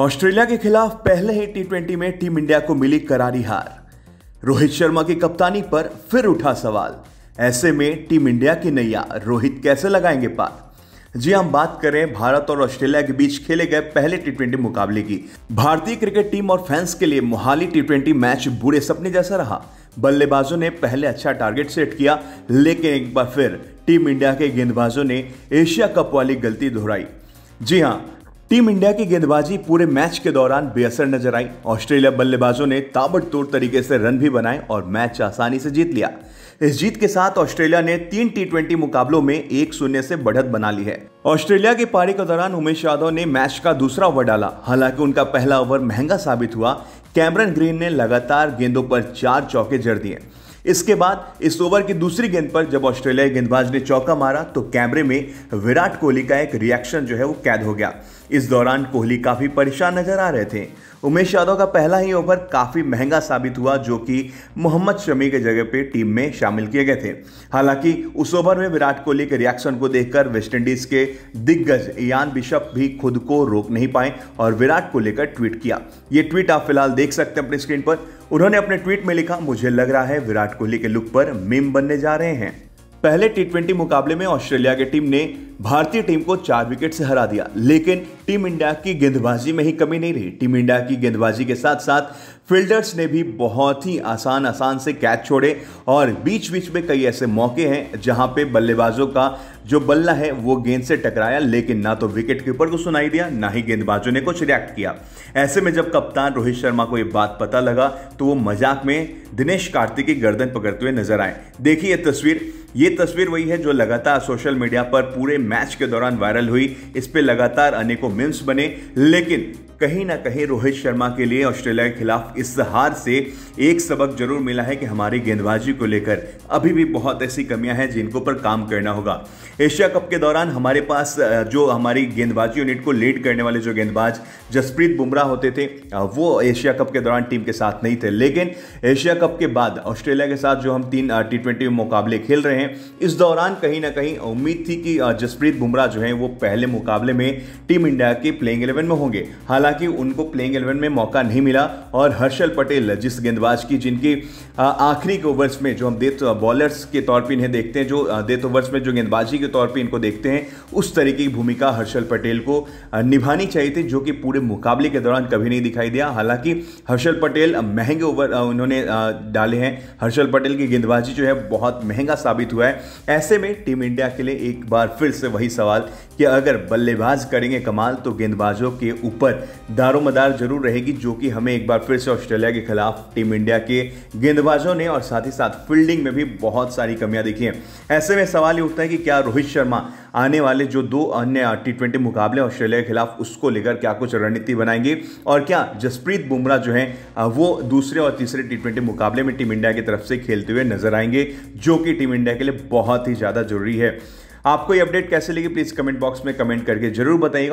Australia के खिलाफ पहले ही टी में टीम इंडिया को मिली करारी हार रोहित शर्मा की कप्तानी पर फिर उठा सवाल ऐसे में टीम इंडिया की नैया रोहित कैसे लगाएंगे पार जी हम बात करें भारत और ऑस्ट्रेलिया के बीच खेले गए पहले टी मुकाबले की भारतीय क्रिकेट टीम और फैंस के लिए मोहाली टी मैच बुरे सपने जैसा रहा बल्लेबाजों ने पहले अच्छा टारगेट सेट किया लेकिन एक बार फिर टीम इंडिया के गेंदबाजों ने एशिया कप वाली गलती दोहराई जी हाँ टीम इंडिया की गेंदबाजी पूरे मैच के दौरान बेअसर नजर आई ऑस्ट्रेलिया बल्लेबाजों ने ताबड़तोड़ तरीके से रन भी बनाए और मैच आसानी से जीत लिया इस जीत के साथ ऑस्ट्रेलिया ने तीन टी मुकाबलों में एक शून्य से बढ़त बना ली है ऑस्ट्रेलिया के पारी के दौरान उमेश यादव ने मैच का दूसरा ओवर डाला हालांकि उनका पहला ओवर महंगा साबित हुआ कैमरन ग्रीन ने लगातार गेंदों पर चार चौके जड़ दिए इसके बाद इस ओवर की दूसरी गेंद पर जब ऑस्ट्रेलिया गेंदबाज ने चौका मारा तो कैमरे में विराट कोहली का एक रिएक्शन जो है वो कैद हो गया इस दौरान कोहली काफ़ी परेशान नजर आ रहे थे उमेश यादव का पहला ही ओवर काफ़ी महंगा साबित हुआ जो कि मोहम्मद शमी के जगह पे टीम में शामिल किए गए थे हालांकि उस ओवर में विराट कोहली के रिएक्शन को देखकर वेस्टइंडीज़ के दिग्गज यान बिशप भी खुद को रोक नहीं पाए और विराट कोहली का ट्वीट किया ये ट्वीट आप फिलहाल देख सकते हैं अपनी स्क्रीन पर उन्होंने अपने ट्वीट में लिखा मुझे लग रहा है विराट कोहली के लुक पर मीम बनने जा रहे हैं पहले टी मुकाबले में ऑस्ट्रेलिया की टीम ने भारतीय टीम को चार विकेट से हरा दिया लेकिन टीम इंडिया की गेंदबाजी में ही कमी नहीं रही टीम इंडिया की गेंदबाजी के साथ साथ फील्डर्स ने भी बहुत ही आसान आसान से कैच छोड़े और बीच बीच में कई ऐसे मौके हैं जहां पे बल्लेबाजों का जो बल्ला है वो गेंद से टकराया लेकिन ना तो विकेट कीपर को सुनाई दिया ना ही गेंदबाजों ने कुछ रिएक्ट किया ऐसे में जब कप्तान रोहित शर्मा को ये बात पता लगा तो वो मजाक में दिनेश कार्तिक की गर्दन पकड़ते हुए नजर आए देखिए तस्वीर ये तस्वीर वही है जो लगातार सोशल मीडिया पर पूरे मैच के दौरान वायरल हुई इस पर लगातार अनेकों मीम्स बने लेकिन कहीं ना कहीं रोहित शर्मा के लिए ऑस्ट्रेलिया के खिलाफ इस हार से एक सबक जरूर मिला है कि हमारी गेंदबाजी को लेकर अभी भी बहुत ऐसी कमियां हैं जिनको पर काम करना होगा एशिया कप के दौरान हमारे पास जो हमारी गेंदबाजी यूनिट को लीड करने वाले जो गेंदबाज जसप्रीत बुमराह होते थे वो एशिया कप के दौरान टीम के साथ नहीं थे लेकिन एशिया कप के बाद ऑस्ट्रेलिया के साथ जो हम तीन टी ट्वेंटी मुकाबले खेल रहे हैं इस दौरान कहीं ना कहीं उम्मीद थी कि जसप्रीत बुमराह जो है वो पहले मुकाबले में टीम इंडिया के प्लेइंग इलेवन में होंगे हालांकि हालांकि उनको प्लेइंग एलेवन में मौका नहीं मिला और हर्षल पटेल जिस गेंदबाज की जिनकी आखिरी के ओवर्स में जो हम डेथ बॉलर्स के तौर पर इन्हें देखते हैं जो डेथ ओवर्स में जो गेंदबाजी के तौर पर इनको देखते हैं उस तरीके की भूमिका हर्षल पटेल को निभानी चाहिए थी जो कि पूरे मुकाबले के दौरान कभी नहीं दिखाई दिया हालांकि हर्षल पटेल महंगे ओवर उन्होंने डाले हैं हर्षल पटेल की गेंदबाजी जो है बहुत महंगा साबित हुआ है ऐसे में टीम इंडिया के लिए एक बार फिर से वही सवाल कि अगर बल्लेबाज करेंगे कमाल तो गेंदबाजों के ऊपर दारोमदार जरूर रहेगी जो कि हमें एक बार फिर से ऑस्ट्रेलिया के खिलाफ टीम इंडिया के गेंदबाजों ने और साथ ही साथ फील्डिंग में भी बहुत सारी कमियां देखी हैं ऐसे में सवाल ये उठता है कि क्या रोहित शर्मा आने वाले जो दो अन्य टी ट्वेंटी मुकाबले ऑस्ट्रेलिया के खिलाफ उसको लेकर क्या कुछ रणनीति बनाएंगे और क्या जसप्रीत बुमराह जो हैं वो दूसरे और तीसरे टी ट्वेंटी मुकाबले में टीम इंडिया की तरफ से खेलते हुए नजर आएंगे जो कि टीम इंडिया के लिए बहुत ही ज़्यादा ज़रूरी है आपको ये अपडेट कैसे लगी प्लीज़ कमेंट बॉक्स में कमेंट करके जरूर बताइएगा